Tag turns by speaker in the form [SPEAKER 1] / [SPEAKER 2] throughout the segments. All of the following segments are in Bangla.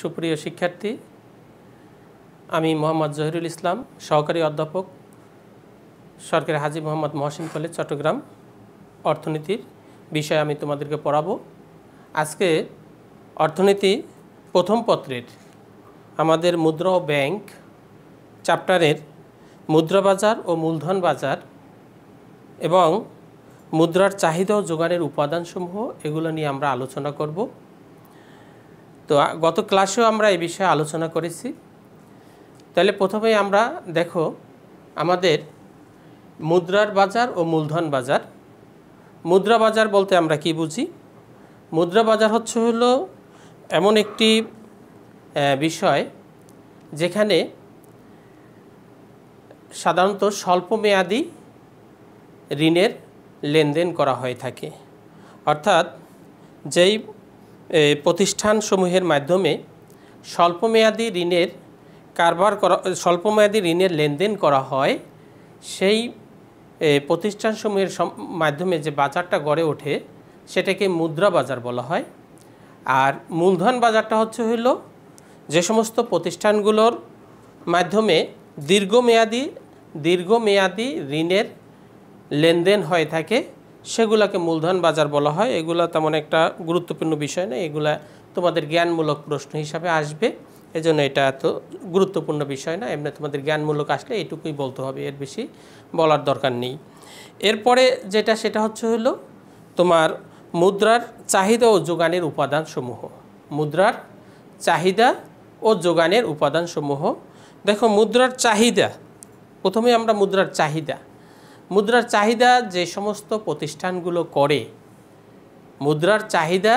[SPEAKER 1] সুপ্রিয় শিক্ষার্থী আমি মোহাম্মদ জহিরুল ইসলাম সহকারী অধ্যাপক সরকারি হাজি মোহাম্মদ মহসিন কলেজ চট্টগ্রাম অর্থনীতির বিষয়ে আমি তোমাদেরকে পড়াবো আজকে অর্থনীতি প্রথম পত্রের আমাদের মুদ্রা ও ব্যাংক চ্যাপ্টারের মুদ্রা বাজার ও মূলধন বাজার এবং মুদ্রার চাহিদা ও যোগানের উপাদানসমূহ এগুলো নিয়ে আমরা আলোচনা করব তো গত ক্লাসেও আমরা এই বিষয়ে আলোচনা করেছি তাহলে প্রথমে আমরা দেখো আমাদের মুদ্রার বাজার ও মূলধন বাজার মুদ্রা বাজার বলতে আমরা কি বুঝি মুদ্রা বাজার হচ্ছে হলো এমন একটি বিষয় যেখানে সাধারণত মেয়াদি ঋণের লেনদেন করা হয়ে থাকে অর্থাৎ যেই প্রতিষ্ঠানসমূহের মাধ্যমে স্বল্পমেয়াদী ঋণের কারবার করা স্বল্পমেয়াদী ঋণের লেনদেন করা হয় সেই প্রতিষ্ঠানসমূহের মাধ্যমে যে বাজারটা গড়ে ওঠে সেটাকে মুদ্রা বাজার বলা হয় আর মূলধন বাজারটা হচ্ছে হইল যে সমস্ত প্রতিষ্ঠানগুলোর মাধ্যমে দীর্ঘমেয়াদী দীর্ঘমেয়াদী ঋণের লেনদেন হয়ে থাকে সেগুলাকে মূলধন বাজার বলা হয় এগুলা তেমন একটা গুরুত্বপূর্ণ বিষয় না এগুলা তোমাদের জ্ঞানমূলক প্রশ্ন হিসাবে আসবে এজন্য এটা এত গুরুত্বপূর্ণ বিষয় না এমনি তোমাদের জ্ঞানমূলক আসলে এটুকুই বলতে হবে এর বেশি বলার দরকার নেই এরপরে যেটা সেটা হচ্ছে হলো তোমার মুদ্রার চাহিদা ও যোগানের উপাদানসমূহ মুদ্রার চাহিদা ও যোগানের উপাদানসমূহ দেখো মুদ্রার চাহিদা প্রথমে আমরা মুদ্রার চাহিদা মুদ্রার চাহিদা যে সমস্ত প্রতিষ্ঠানগুলো করে মুদ্রার চাহিদা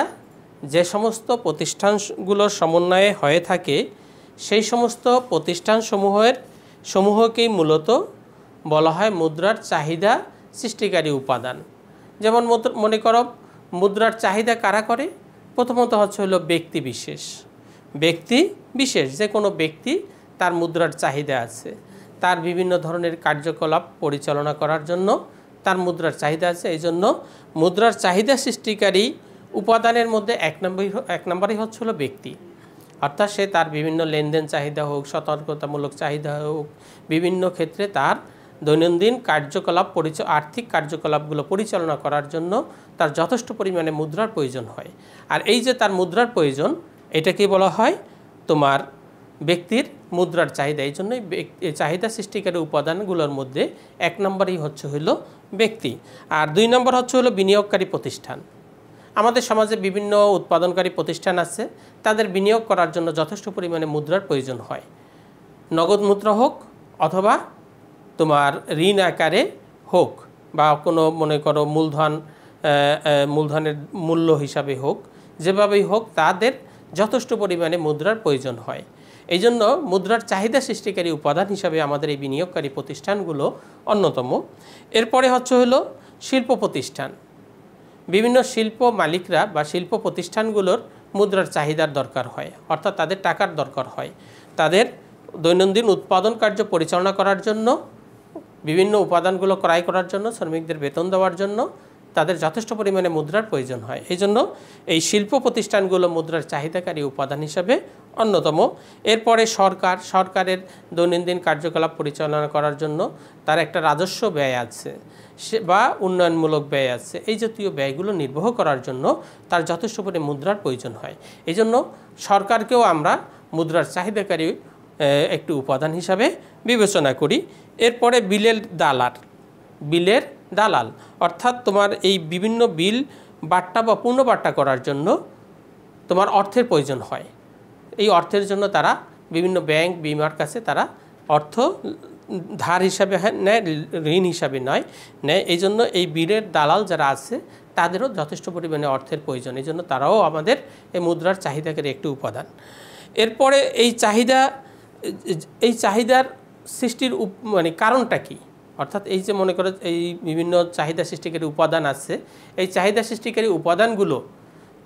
[SPEAKER 1] যে সমস্ত প্রতিষ্ঠানগুলোর সমন্বয়ে হয়ে থাকে সেই সমস্ত প্রতিষ্ঠানসমূহের সমূহকেই মূলত বলা হয় মুদ্রার চাহিদা সৃষ্টিকারী উপাদান যেমন মনে করো মুদ্রার চাহিদা কারা করে প্রথমত হচ্ছে হলো ব্যক্তি বিশেষ ব্যক্তি বিশেষ যে কোনো ব্যক্তি তার মুদ্রার চাহিদা আছে তার বিভিন্ন ধরনের কার্যকলাপ পরিচালনা করার জন্য তার মুদ্রার চাহিদা আছে এই জন্য মুদ্রার চাহিদা সৃষ্টিকারী উপাদানের মধ্যে এক নম্বরই এক নম্বরই হচ্ছিল ব্যক্তি অর্থাৎ সে তার বিভিন্ন লেনদেন চাহিদা হোক সতর্কতামূলক চাহিদা হোক বিভিন্ন ক্ষেত্রে তার দৈনন্দিন কার্যকলাপ পরিচয় আর্থিক কার্যকলাপগুলো পরিচালনা করার জন্য তার যথেষ্ট পরিমাণে মুদ্রার প্রয়োজন হয় আর এই যে তার মুদ্রার প্রয়োজন এটাকেই বলা হয় তোমার ব্যক্তির মুদ্রার চাহিদা এই জন্যই চাহিদা সৃষ্টিকারী উপাদানগুলোর মধ্যে এক নম্বরই হচ্ছে হইল ব্যক্তি আর দুই নম্বর হচ্ছে হলো বিনিয়োগকারী প্রতিষ্ঠান আমাদের সমাজে বিভিন্ন উৎপাদনকারী প্রতিষ্ঠান আছে তাদের বিনিয়োগ করার জন্য যথেষ্ট পরিমাণে মুদ্রার প্রয়োজন হয় নগদ মুদ্রা হোক অথবা তোমার ঋণ আকারে হোক বা কোনো মনে করো মূলধন মূলধনের মূল্য হিসাবে হোক যেভাবেই হোক তাদের যথেষ্ট পরিমাণে মুদ্রার প্রয়োজন হয় এই জন্য মুদ্রার চাহিদা সৃষ্টিকারী উপাদান হিসাবে আমাদের এই বিনিয়োগকারী প্রতিষ্ঠানগুলো অন্যতম এরপরে হচ্ছে হলো শিল্প প্রতিষ্ঠান বিভিন্ন শিল্প মালিকরা বা শিল্প প্রতিষ্ঠানগুলোর মুদ্রার চাহিদার দরকার হয় অর্থাৎ তাদের টাকার দরকার হয় তাদের দৈনন্দিন উৎপাদন কার্য পরিচালনা করার জন্য বিভিন্ন উপাদানগুলো ক্রয় করার জন্য শ্রমিকদের বেতন দেওয়ার জন্য তাদের যথেষ্ট পরিমাণে মুদ্রার প্রয়োজন হয় এই জন্য এই শিল্প প্রতিষ্ঠানগুলো মুদ্রার চাহিদাকারী উপাদান হিসাবে অন্যতম এরপরে সরকার সরকারের দৈনন্দিন কার্যকলাপ পরিচালনা করার জন্য তার একটা রাজস্ব ব্যয় আছে বা উন্নয়নমূলক ব্যয় আছে এই জাতীয় ব্যয়গুলো নির্বাহ করার জন্য তার যথেষ্ট পরিমাণে মুদ্রার প্রয়োজন হয় এই জন্য সরকারকেও আমরা মুদ্রার চাহিদাকারী একটি উপাদান হিসাবে বিবেচনা করি এরপরে বিলের দালার বিলের দালাল অর্থাৎ তোমার এই বিভিন্ন বিল বার্তা বা পুনর্বাট্টা করার জন্য তোমার অর্থের প্রয়োজন হয় এই অর্থের জন্য তারা বিভিন্ন ব্যাংক বিমার কাছে তারা অর্থ ধার হিসাবে হ্যাঁ নেয় ঋণ হিসাবে নয় নেয় এই জন্য এই বিলের দালাল যারা আছে তাদেরও যথেষ্ট পরিমাণে অর্থের প্রয়োজন এই জন্য তারাও আমাদের এই মুদ্রার চাহিদাকে একটি উপাদান এরপরে এই চাহিদা এই চাহিদার সৃষ্টির মানে কারণটা কী অর্থাৎ এই যে মনে করো এই বিভিন্ন চাহিদা সৃষ্টিকারী উপাদান আছে এই চাহিদা সৃষ্টিকারী উপাদানগুলো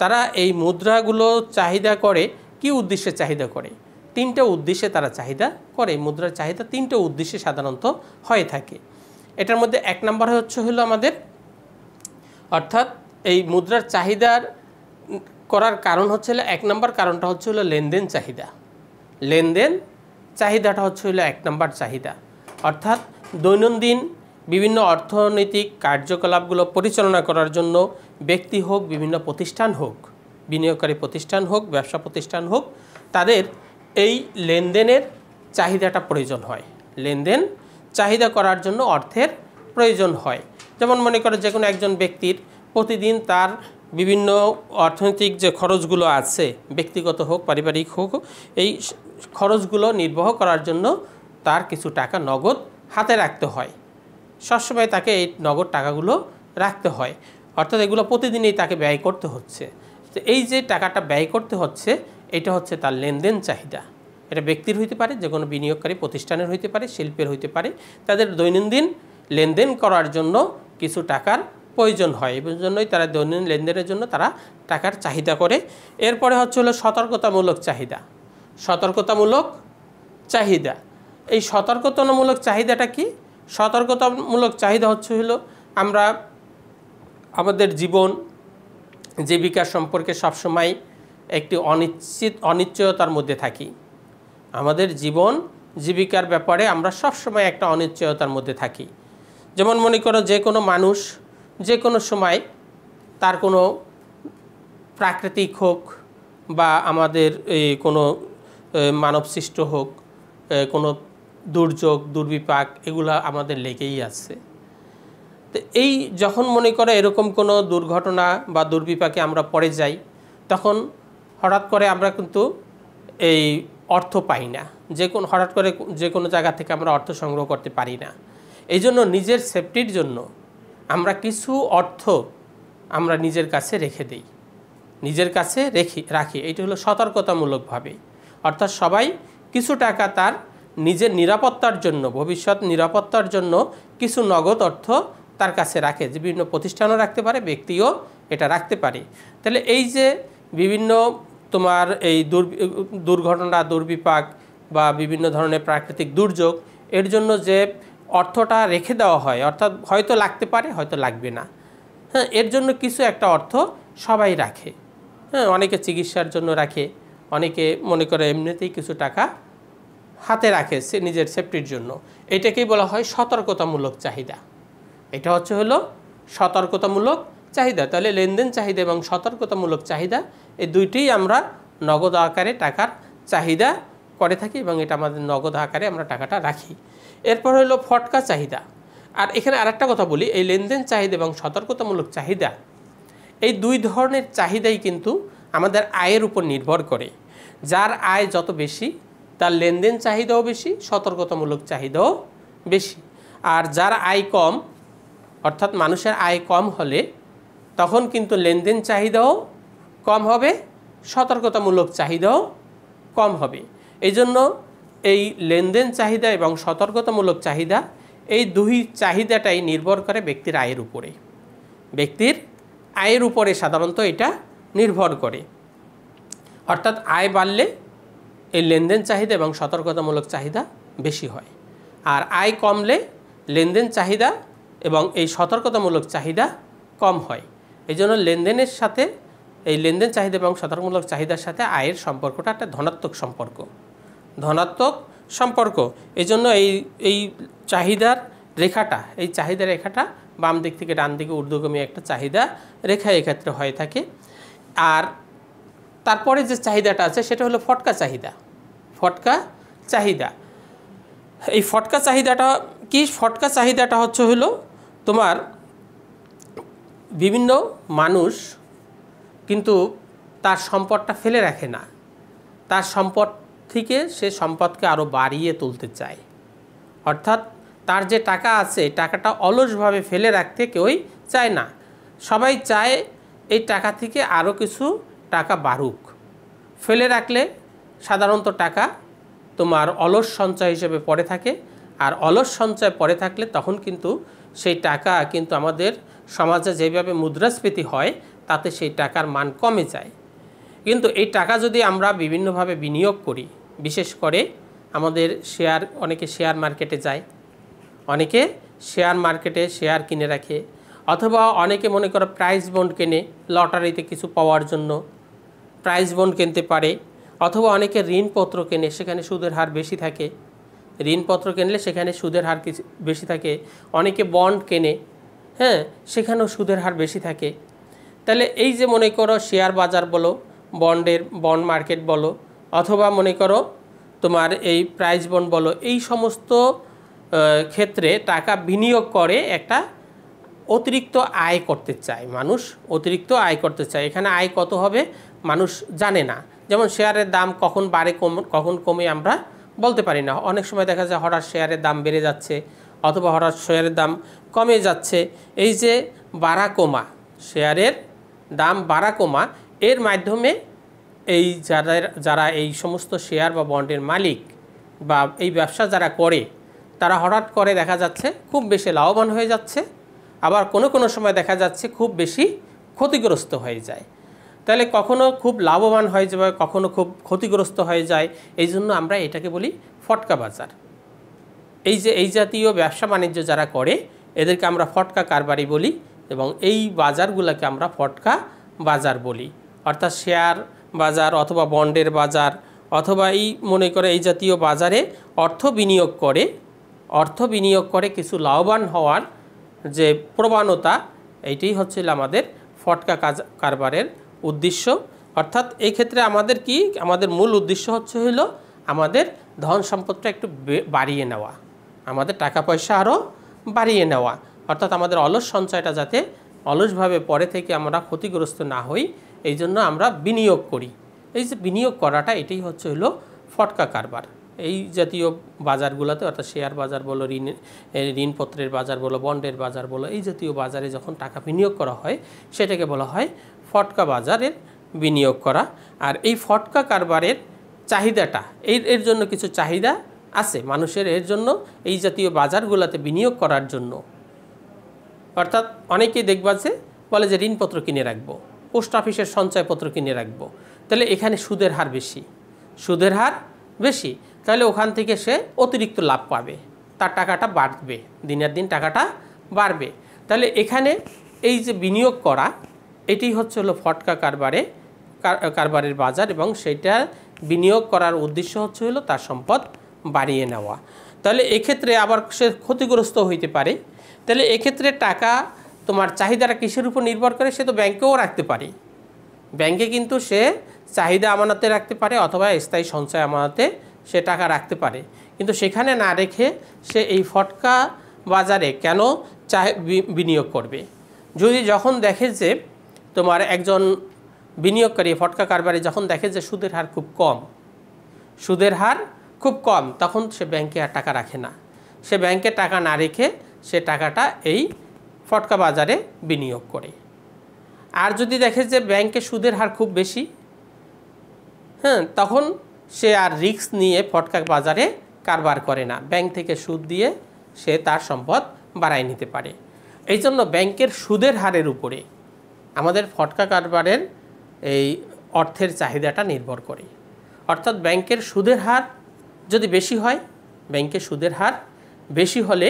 [SPEAKER 1] তারা এই মুদ্রাগুলো চাহিদা করে কি উদ্দেশ্যে চাহিদা করে তিনটা উদ্দেশ্যে তারা চাহিদা করে মুদ্রার চাহিদা তিনটা উদ্দেশ্যে সাধারণত হয়ে থাকে এটার মধ্যে এক নম্বর হচ্ছে হলো আমাদের অর্থাৎ এই মুদ্রার চাহিদার করার কারণ হচ্ছে এক নম্বর কারণটা হচ্ছে হলো লেনদেন চাহিদা লেনদেন চাহিদাটা হচ্ছে হলো এক নম্বর চাহিদা অর্থাৎ দৈনন্দিন বিভিন্ন অর্থনৈতিক কার্যকলাপগুলো পরিচালনা করার জন্য ব্যক্তি হোক বিভিন্ন প্রতিষ্ঠান হোক বিনিয়োগকারী প্রতিষ্ঠান হোক ব্যবসা প্রতিষ্ঠান হোক তাদের এই লেনদেনের চাহিদাটা প্রয়োজন হয় লেনদেন চাহিদা করার জন্য অর্থের প্রয়োজন হয় যেমন মনে করো যে কোনো একজন ব্যক্তির প্রতিদিন তার বিভিন্ন অর্থনৈতিক যে খরচগুলো আছে ব্যক্তিগত হোক পারিবারিক হোক এই খরচগুলো নির্বাহ করার জন্য তার কিছু টাকা নগদ হাতে রাখতে হয় সবসময় তাকে এই নগদ টাকাগুলো রাখতে হয় অর্থাৎ এগুলো প্রতিদিনই তাকে ব্যয় করতে হচ্ছে তো এই যে টাকাটা ব্যয় করতে হচ্ছে এটা হচ্ছে তার লেনদেন চাহিদা এটা ব্যক্তির হইতে পারে যে কোনো বিনিয়োগকারী প্রতিষ্ঠানের হইতে পারে শিল্পের হইতে পারে তাদের দৈনন্দিন লেনদেন করার জন্য কিছু টাকার প্রয়োজন হয় এই জন্যই তারা দৈনন্দিন লেনদেনের জন্য তারা টাকার চাহিদা করে এরপরে হচ্ছে হলো সতর্কতামূলক চাহিদা সতর্কতামূলক চাহিদা এই সতর্কতামূলক চাহিদাটা কি সতর্কতামূলক চাহিদা হচ্ছে হলো আমরা আমাদের জীবন জীবিকা সম্পর্কে সবসময় একটি অনিশ্চিত অনিশ্চয়তার মধ্যে থাকি আমাদের জীবন জীবিকার ব্যাপারে আমরা সবসময় একটা অনিশ্চয়তার মধ্যে থাকি যেমন মনে করো যে কোনো মানুষ যে কোনো সময় তার কোনো প্রাকৃতিক হোক বা আমাদের কোনো মানবসৃষ্ট হোক কোনো দুর্যোগ দুর্বিপাক এগুলা আমাদের লেগেই আছে তো এই যখন মনে করে এরকম কোনো দুর্ঘটনা বা দুর্বিপাকে আমরা পড়ে যাই তখন হঠাৎ করে আমরা কিন্তু এই অর্থ পাই না যে কোন হঠাৎ করে যে কোনো জায়গা থেকে আমরা অর্থ সংগ্রহ করতে পারি না এই জন্য নিজের সেফটির জন্য আমরা কিছু অর্থ আমরা নিজের কাছে রেখে দিই নিজের কাছে রেখি রাখি এটি হলো সতর্কতামূলকভাবে অর্থাৎ সবাই কিছু টাকা তার নিজের নিরাপত্তার জন্য ভবিষ্যৎ নিরাপত্তার জন্য কিছু নগদ অর্থ তার কাছে রাখে বিভিন্ন প্রতিষ্ঠানও রাখতে পারে ব্যক্তিও এটা রাখতে পারে তাহলে এই যে বিভিন্ন তোমার এই দুর্ঘটনা দুর্বিপাক বা বিভিন্ন ধরনের প্রাকৃতিক দুর্যোগ এর জন্য যে অর্থটা রেখে দেওয়া হয় অর্থাৎ হয়তো লাগতে পারে হয়তো লাগবে না হ্যাঁ এর জন্য কিছু একটা অর্থ সবাই রাখে হ্যাঁ অনেকে চিকিৎসার জন্য রাখে অনেকে মনে করে এমনিতেই কিছু টাকা হাতে রাখে সে নিজের সেফটির জন্য এটাকেই বলা হয় সতর্কতামূলক চাহিদা এটা হচ্ছে হলো সতর্কতামূলক চাহিদা তাহলে লেনদেন চাহিদা এবং সতর্কতামূলক চাহিদা এই দুইটিই আমরা নগদ আকারে টাকার চাহিদা করে থাকি এবং এটা আমাদের নগদ আকারে আমরা টাকাটা রাখি এরপর হলো ফটকা চাহিদা আর এখানে আরেকটা কথা বলি এই লেনদেন চাহিদা এবং সতর্কতামূলক চাহিদা এই দুই ধরনের চাহিদাই কিন্তু আমাদের আয়ের উপর নির্ভর করে যার আয় যত বেশি তার লেনদেন চাহিদাও বেশি সতর্কতামূলক চাহিদাও বেশি আর যার আয় কম অর্থাৎ মানুষের আয় কম হলে তখন কিন্তু লেনদেন চাহিদাও কম হবে সতর্কতামূলক চাহিদাও কম হবে এই জন্য এই লেনদেন চাহিদা এবং সতর্কতামূলক চাহিদা এই দুই চাহিদাটাই নির্ভর করে ব্যক্তির আয়ের উপরে ব্যক্তির আয়ের উপরে সাধারণত এটা নির্ভর করে অর্থাৎ আয় বাড়লে এই লেনদেন চাহিদা এবং সতর্কতামূলক চাহিদা বেশি হয় আর আয় কমলে লেনদেন চাহিদা এবং এই সতর্কতামূলক চাহিদা কম হয় এই জন্য লেনদেনের সাথে এই লেনদেন চাহিদা এবং সতর্কমূলক চাহিদার সাথে আয়ের সম্পর্কটা একটা ধনাত্মক সম্পর্ক ধনাত্মক সম্পর্ক এই জন্য এই এই চাহিদার রেখাটা এই চাহিদা রেখাটা বাম দিক থেকে ডান দিকে ঊর্ধ্বগামী একটা চাহিদা রেখা এক্ষেত্রে হয়ে থাকে আর তারপরে যে চাহিদাটা আছে সেটা হলো ফটকা চাহিদা ফটকা চাহিদা এই ফটকা চাহিদাটা কি ফটকা চাহিদাটা হচ্ছে হলো তোমার বিভিন্ন মানুষ কিন্তু তার সম্পদটা ফেলে রাখে না তার সম্পদ থেকে সে সম্পদকে আরও বাড়িয়ে তুলতে চায় অর্থাৎ তার যে টাকা আছে টাকাটা অলসভাবে ফেলে রাখতে কেউই চায় না সবাই চায় এই টাকা থেকে আরও কিছু টাকা বাড়ুক ফেলে রাখলে সাধারণত টাকা তোমার অলস সঞ্চয় হিসেবে পড়ে থাকে আর অলস সঞ্চয় পড়ে থাকলে তখন কিন্তু সেই টাকা কিন্তু আমাদের সমাজে যেভাবে মুদ্রাস্ফীতি হয় তাতে সেই টাকার মান কমে যায় কিন্তু এই টাকা যদি আমরা বিভিন্নভাবে বিনিয়োগ করি বিশেষ করে আমাদের শেয়ার অনেকে শেয়ার মার্কেটে যায় অনেকে শেয়ার মার্কেটে শেয়ার কিনে রাখে অথবা অনেকে মনে করো প্রাইজ বন্ড কেনে লটারিতে কিছু পাওয়ার জন্য প্রাইজ বন্ড কিনতে পারে অথবা অনেকে ঋণপত্র কেনে সেখানে সুদের হার বেশি থাকে ঋণপত্র কিনলে সেখানে সুদের হার কিছু বেশি থাকে অনেকে বন্ড কেনে হ্যাঁ সেখানেও সুদের হার বেশি থাকে তাহলে এই যে মনে করো শেয়ার বাজার বলো বন্ডের বন্ড মার্কেট বলো অথবা মনে করো তোমার এই প্রাইজ বন্ড বলো এই সমস্ত ক্ষেত্রে টাকা বিনিয়োগ করে একটা অতিরিক্ত আয় করতে চায় মানুষ অতিরিক্ত আয় করতে চায় এখানে আয় কত হবে মানুষ জানে না যেমন শেয়ারের দাম কখন বাড়ে কম কখন কমে আমরা বলতে পারি না অনেক সময় দেখা যায় হঠাৎ শেয়ারের দাম বেড়ে যাচ্ছে অথবা হঠাৎ শেয়ারের দাম কমে যাচ্ছে এই যে বাড়া কমা শেয়ারের দাম বাড়া কমা এর মাধ্যমে এই যারা যারা এই সমস্ত শেয়ার বা বন্ডের মালিক বা এই ব্যবসা যারা করে তারা হঠাৎ করে দেখা যাচ্ছে খুব বেশি লাভবান হয়ে যাচ্ছে আবার কোনো কোনো সময় দেখা যাচ্ছে খুব বেশি ক্ষতিগ্রস্ত হয়ে যায় তাহলে কখনো খুব লাভবান হয়ে যায় কখনো খুব ক্ষতিগ্রস্ত হয়ে যায় এই জন্য আমরা এটাকে বলি ফটকা বাজার এই যে এই জাতীয় ব্যবসা বাণিজ্য যারা করে এদেরকে আমরা ফটকা কারবারি বলি এবং এই বাজারগুলোকে আমরা ফটকা বাজার বলি অর্থাৎ শেয়ার বাজার অথবা বন্ডের বাজার অথবা এই মনে করে এই জাতীয় বাজারে অর্থ বিনিয়োগ করে অর্থ বিনিয়োগ করে কিছু লাভবান হওয়ার যে প্রবণতা এইটাই হচ্ছিল আমাদের ফটকা কাজ কারবারের উদ্দেশ্য অর্থাৎ এই ক্ষেত্রে আমাদের কি আমাদের মূল উদ্দেশ্য হচ্ছে হইল আমাদের ধন সম্পদটা একটু বাড়িয়ে নেওয়া আমাদের টাকা পয়সা আরও বাড়িয়ে নেওয়া অর্থাৎ আমাদের অলস সঞ্চয়টা যাতে অলসভাবে পরে থেকে আমরা ক্ষতিগ্রস্ত না হই এই জন্য আমরা বিনিয়োগ করি এই যে বিনিয়োগ করাটা এটাই হচ্ছে হলো ফটকা কারবার এই জাতীয় বাজারগুলোতে অর্থাৎ শেয়ার বাজার বলো ঋণ ঋণপত্রের বাজার বলো বন্ডের বাজার বলো এই জাতীয় বাজারে যখন টাকা বিনিয়োগ করা হয় সেটাকে বলা হয় ফটকা বাজারের বিনিয়োগ করা আর এই ফটকা কারবারের চাহিদাটা এর এর জন্য কিছু চাহিদা আছে মানুষের এর জন্য এই জাতীয় বাজারগুলোতে বিনিয়োগ করার জন্য অর্থাৎ অনেকে দেখবা যে বলে যে ঋণপত্র কিনে রাখবো পোস্ট অফিসের সঞ্চয়পত্র কিনে রাখবো তাহলে এখানে সুদের হার বেশি সুদের হার বেশি তাহলে ওখান থেকে সে অতিরিক্ত লাভ পাবে তার টাকাটা বাড়বে দিনের দিন টাকাটা বাড়বে তাহলে এখানে এই যে বিনিয়োগ করা এটি হচ্ছে হলো ফটকা কারবারে কারবারের বাজার এবং সেটা বিনিয়োগ করার উদ্দেশ্য হচ্ছে হলো তার সম্পদ বাড়িয়ে নেওয়া তাহলে এক্ষেত্রে আবার সে ক্ষতিগ্রস্ত হইতে পারে তাহলে এক্ষেত্রে টাকা তোমার চাহিদাটা কিসের উপর নির্ভর করে সে তো ব্যাংকেও রাখতে পারে ব্যাংকে কিন্তু সে চাহিদা আমানতে রাখতে পারে অথবা স্থায়ী সঞ্চয় আমানতে সে টাকা রাখতে পারে কিন্তু সেখানে না রেখে সে এই ফটকা বাজারে কেন বিনিয়োগ করবে যদি যখন দেখে যে তোমার একজন বিনিয়োগকারী ফটকা কারবারে যখন দেখে যে সুদের হার খুব কম সুদের হার খুব কম তখন সে ব্যাংকে আর টাকা রাখে না সে ব্যাংকে টাকা না রেখে সে টাকাটা এই ফটকা বাজারে বিনিয়োগ করে আর যদি দেখে যে ব্যাংকে সুদের হার খুব বেশি হ্যাঁ তখন সে আর রিক্স নিয়ে ফটকা বাজারে কারবার করে না ব্যাংক থেকে সুদ দিয়ে সে তার সম্পদ বাড়ায় নিতে পারে এই জন্য ব্যাংকের সুদের হারের উপরে আমাদের ফটকা কারবারের এই অর্থের চাহিদাটা নির্ভর করে অর্থাৎ ব্যাংকের সুদের হার যদি বেশি হয় ব্যাংকের সুদের হার বেশি হলে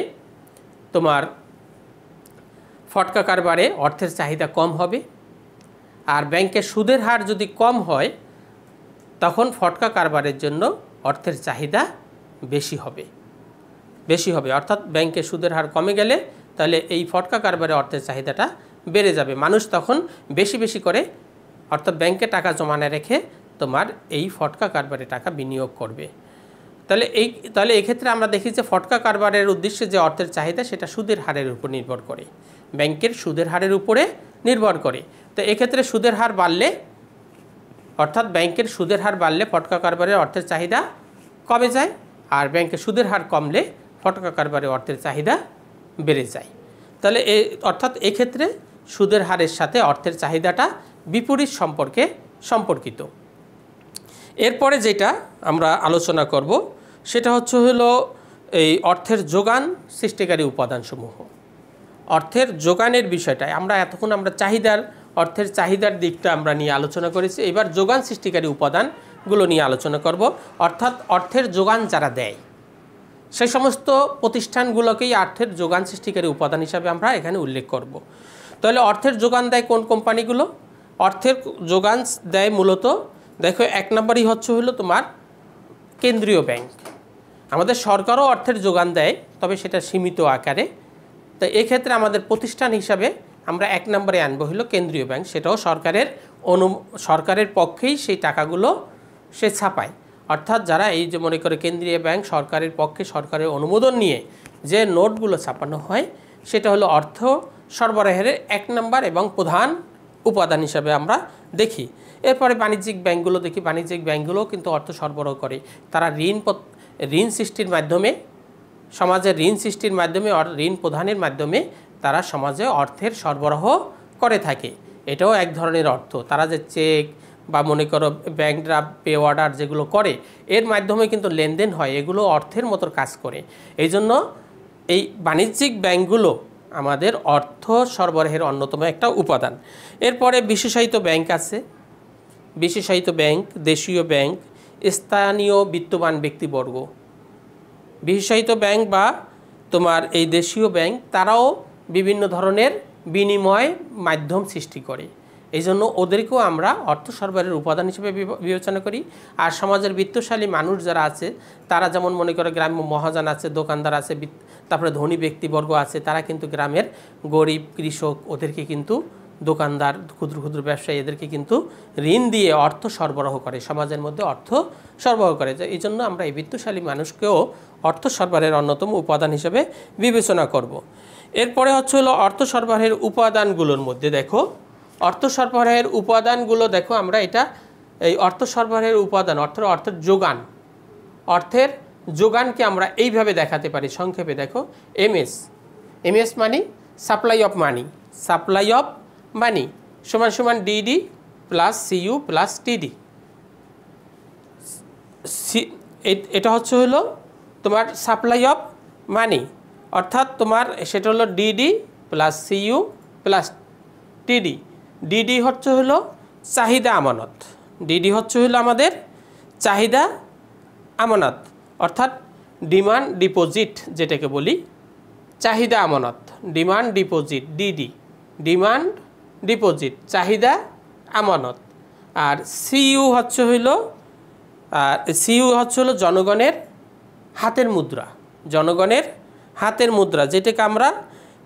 [SPEAKER 1] তোমার ফটকা কারবারে অর্থের চাহিদা কম হবে আর ব্যাংকের সুদের হার যদি কম হয় তখন ফটকা কারবারের জন্য অর্থের চাহিদা বেশি হবে বেশি হবে অর্থাৎ ব্যাংকে সুদের হার কমে গেলে তাহলে এই ফটকা কারবারে অর্থের চাহিদাটা বেড়ে যাবে মানুষ তখন বেশি বেশি করে অর্থাৎ ব্যাংকে টাকা না রেখে তোমার এই ফটকা কারবারে টাকা বিনিয়োগ করবে তাহলে এই তাহলে এক্ষেত্রে আমরা দেখি যে ফটকা কারবারের উদ্দেশ্যে যে অর্থের চাহিদা সেটা সুদের হারের উপর নির্ভর করে ব্যাংকের সুদের হারের উপরে নির্ভর করে তো এক্ষেত্রে সুদের হার বাড়লে অর্থাৎ ব্যাংকের সুদের হার বাড়লে ফটকা কারবারের অর্থের চাহিদা কমে যায় আর ব্যাংকের সুদের হার কমলে ফটকা কারবারের অর্থের চাহিদা বেড়ে যায় তাহলে এ অর্থাৎ এক্ষেত্রে সুদের হারের সাথে অর্থের চাহিদাটা বিপরীত সম্পর্কে সম্পর্কিত এরপরে যেটা আমরা আলোচনা করব সেটা হচ্ছে হল এই অর্থের যোগান সৃষ্টিকারী উপাদানসমূহ অর্থের যোগানের বিষয়টায় আমরা এতক্ষণ আমরা চাহিদার অর্থের চাহিদার দিকটা আমরা নিয়ে আলোচনা করেছি এবার যোগান সৃষ্টিকারী উপাদানগুলো নিয়ে আলোচনা করব অর্থাৎ অর্থের যোগান যারা দেয় সেই সমস্ত প্রতিষ্ঠানগুলোকেই অর্থের যোগান সৃষ্টিকারী উপাদান হিসাবে আমরা এখানে উল্লেখ করব তাহলে অর্থের যোগান দেয় কোন কোম্পানিগুলো অর্থের যোগান দেয় মূলত দেখো এক নম্বরই হচ্ছে হলো তোমার কেন্দ্রীয় ব্যাংক আমাদের সরকারও অর্থের যোগান দেয় তবে সেটা সীমিত আকারে তো এক্ষেত্রে আমাদের প্রতিষ্ঠান হিসাবে আমরা এক নম্বরে আনবো হলো কেন্দ্রীয় ব্যাংক সেটাও সরকারের অনু সরকারের পক্ষেই সেই টাকাগুলো সে ছাপায় অর্থাৎ যারা এই যে মনে করে কেন্দ্রীয় ব্যাংক সরকারের পক্ষে সরকারের অনুমোদন নিয়ে যে নোটগুলো ছাপানো হয় সেটা হলো অর্থ সরবরাহের এক নম্বর এবং প্রধান উপাদান হিসাবে আমরা দেখি এরপরে বাণিজ্যিক ব্যাংকগুলো দেখি বাণিজ্যিক ব্যাংকগুলো কিন্তু অর্থ সরবরাহ করে তারা ঋণ ঋণ সৃষ্টির মাধ্যমে সমাজের ঋণ সৃষ্টির মাধ্যমে ঋণ প্রদানের মাধ্যমে তারা সমাজে অর্থের সরবরাহ করে থাকে এটাও এক ধরনের অর্থ তারা যে চেক বা মনে করো ব্যাংক ড্রাফ্ট পে অর্ডার যেগুলো করে এর মাধ্যমে কিন্তু লেনদেন হয় এগুলো অর্থের মতো কাজ করে এই জন্য এই বাণিজ্যিক ব্যাংকগুলো আমাদের অর্থ সরবরাহের অন্যতম একটা উপাদান এরপরে বিশেষায়িত ব্যাংক আছে বিশেষায়িত ব্যাংক দেশীয় ব্যাংক স্থানীয় বিত্তবান ব্যক্তিবর্গ বিশেষায়িত ব্যাংক বা তোমার এই দেশীয় ব্যাংক তারাও বিভিন্ন ধরনের বিনিময় মাধ্যম সৃষ্টি করে এই জন্য ওদেরকেও আমরা অর্থ সরবরাহের উপাদান হিসেবে বিবেচনা করি আর সমাজের বৃত্তশালী মানুষ যারা আছে তারা যেমন মনে করে গ্রাম্য মহাজন আছে দোকানদার আছে তারপরে ধনী ব্যক্তিবর্গ আছে তারা কিন্তু গ্রামের গরিব কৃষক ওদেরকে কিন্তু দোকানদার ক্ষুদ্র ক্ষুদ্র ব্যবসায়ী এদেরকে কিন্তু ঋণ দিয়ে অর্থ সরবরাহ করে সমাজের মধ্যে অর্থ সরবরাহ করে এই জন্য আমরা এই বৃত্তশালী মানুষকেও অর্থ সরবরাহের অন্যতম উপাদান হিসেবে বিবেচনা করব। এরপরে হচ্ছে হলো অর্থ সরবরাহের উপাদানগুলোর মধ্যে দেখো অর্থ সরবরাহের উপাদানগুলো দেখো আমরা এটা এই অর্থ সরবরাহের উপাদান অর্থ অর্থের যোগান অর্থের যোগানকে আমরা এইভাবে দেখাতে পারি সংক্ষেপে দেখো MS MS money supply of money supply of money সমান সমান DD plus CU plus TD C এটা হচ্ছে হলো তোমার সাপ্লাই অফ মানি অর্থাৎ তোমার সেটা হলো DD plus CU plus TD DD হচ্ছে হইল চাহিদা আমানত ডিডি হচ্ছে হইল আমাদের চাহিদা আমানত অর্থাৎ ডিমান্ড ডিপোজিট যেটাকে বলি চাহিদা আমানত demand deposit DD demand deposit চাহিদা আমানত আর সিইউ হচ্ছে হইল আর সিইউ হচ্ছে হলো জনগণের হাতের মুদ্রা জনগণের হাতের মুদ্রা যেটাকে আমরা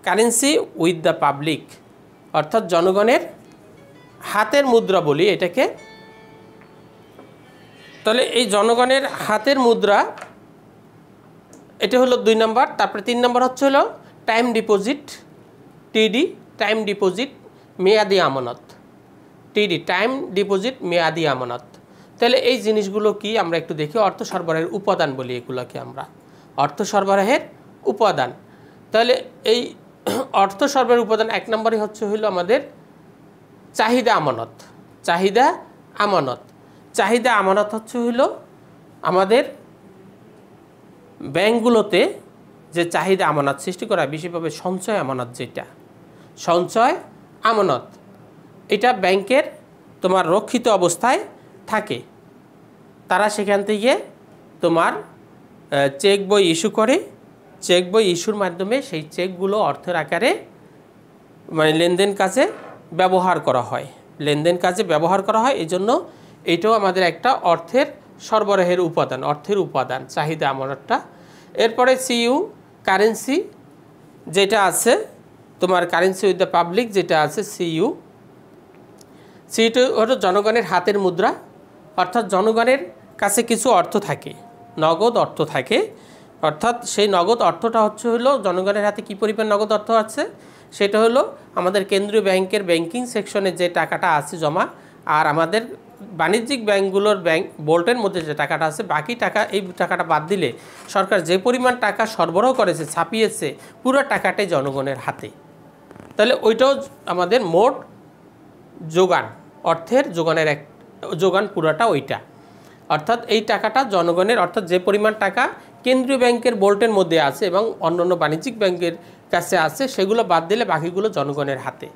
[SPEAKER 1] কারেন্সি উইথ দ্য পাবলিক অর্থাৎ জনগণের হাতের মুদ্রা বলি এটাকে তাহলে এই জনগণের হাতের মুদ্রা এটা হলো দুই নম্বর তারপরে তিন নম্বর হচ্ছে হলো time deposit TD time deposit মেয়াদি আমানত টিডি টাইম ডিপোজিট মেয়াদি আমানত তাহলে এই জিনিসগুলো কি আমরা একটু দেখি অর্থ সরবরাহের উপাদান বলি এগুলোকে আমরা অর্থ সরবরাহের উপাদান তাহলে এই অর্থ সরবরাহের উপাদান এক নম্বরই হচ্ছে হলো আমাদের চাহিদা আমানত চাহিদা আমানত চাহিদা আমানত হচ্ছে হইল আমাদের ব্যাংকগুলোতে যে চাহিদা আমানত সৃষ্টি করা বিশেষভাবে সঞ্চয় আমানত যেটা সঞ্চয় আমানত এটা ব্যাংকের তোমার রক্ষিত অবস্থায় থাকে তারা সেখান থেকে তোমার চেক বই ইস্যু করে চেক বই ইস্যুর মাধ্যমে সেই চেকগুলো অর্থের আকারে মানে লেনদেন কাজে ব্যবহার করা হয় লেনদেন কাজে ব্যবহার করা হয় এই জন্য এটাও আমাদের একটা অর্থের সরবরাহের উপাদান অর্থের উপাদান চাহিদা একটা এরপরে সিইউ কারেন্সি যেটা আছে তোমার কারেন্সি উইথ দ্য পাবলিক যেটা আছে সিইউ সিইউ হলো জনগণের হাতের মুদ্রা অর্থাৎ জনগণের কাছে কিছু অর্থ থাকে নগদ অর্থ থাকে অর্থাৎ সেই নগদ অর্থটা হচ্ছে হলো জনগণের হাতে কী পরিমাণ নগদ অর্থ আছে সেটা হলো আমাদের কেন্দ্রীয় ব্যাংকের ব্যাংকিং সেকশনে যে টাকাটা আছে জমা আর আমাদের বাণিজ্যিক ব্যাংকগুলোর ব্যাংক বোল্টের মধ্যে যে টাকাটা আছে বাকি টাকা এই টাকাটা বাদ দিলে সরকার যে পরিমাণ টাকা সরবরাহ করেছে ছাপিয়েছে পুরো টাকাটাই জনগণের হাতে তাহলে ওইটাও আমাদের মোট যোগান অর্থের যোগানের এক যোগান পুরাটা ওইটা অর্থাৎ এই টাকাটা জনগণের অর্থাৎ যে পরিমাণ টাকা কেন্দ্রীয় ব্যাংকের বোল্টের মধ্যে আছে এবং অন্য অন্য বাণিজ্যিক ব্যাংকের কাছে আছে সেগুলো বাদ দিলে বাকিগুলো জনগণের হাতে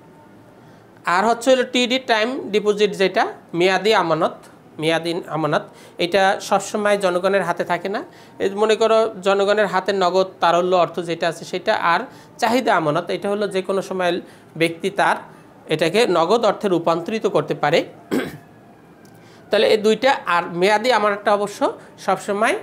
[SPEAKER 1] আর হচ্ছে হলো টিডি টাইম ডিপোজিট যেটা মেয়াদি আমানত মেয়াদি আমানত এটা সবসময় জনগণের হাতে থাকে না মনে করো জনগণের হাতে নগদ তারল্য অর্থ যেটা আছে সেটা আর চাহিদা আমানত এটা হলো যে কোনো সময় ব্যক্তি তার এটাকে নগদ অর্থে রূপান্তরিত করতে পারে তাহলে এই দুইটা আর মেয়াদি আমানতটা অবশ্য সবসময়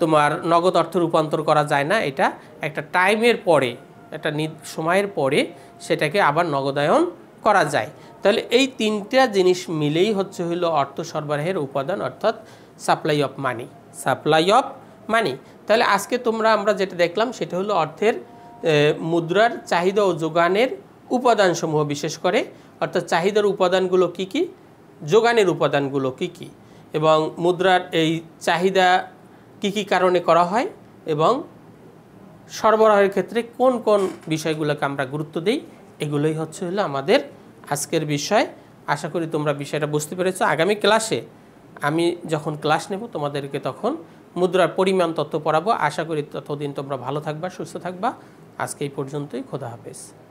[SPEAKER 1] তোমার নগদ অর্থ রূপান্তর করা যায় না এটা একটা টাইমের পরে একটা সময়ের পরে সেটাকে আবার নগদায়ন করা যায় তাহলে এই তিনটা জিনিস মিলেই হচ্ছে হইল অর্থ সরবরাহের উপাদান অর্থাৎ supply of money supply of money তাহলে আজকে তোমরা আমরা যেটা দেখলাম সেটা হলো অর্থের মুদ্রার চাহিদা ও যোগানের উপাদানসমূহ বিশেষ করে অর্থাৎ চাহিদার উপাদানগুলো কি কি যোগানের উপাদানগুলো কি কি এবং মুদ্রার এই চাহিদা কি কি কারণে করা হয় এবং সরবরাহের ক্ষেত্রে কোন কোন বিষয়গুলোকে আমরা গুরুত্ব দিই এগুলোই হচ্ছে হলো আমাদের আজকের বিষয় আশা করি তোমরা বিষয়টা বুঝতে পেরেছো আগামী ক্লাসে আমি যখন ক্লাস নেব তোমাদেরকে তখন মুদ্রার পরিমাণ তথ্য পড়াবো আশা করি ততদিন তোমরা ভালো থাকবা সুস্থ থাকবা আজকে এই পর্যন্তই খোদা হাফেজ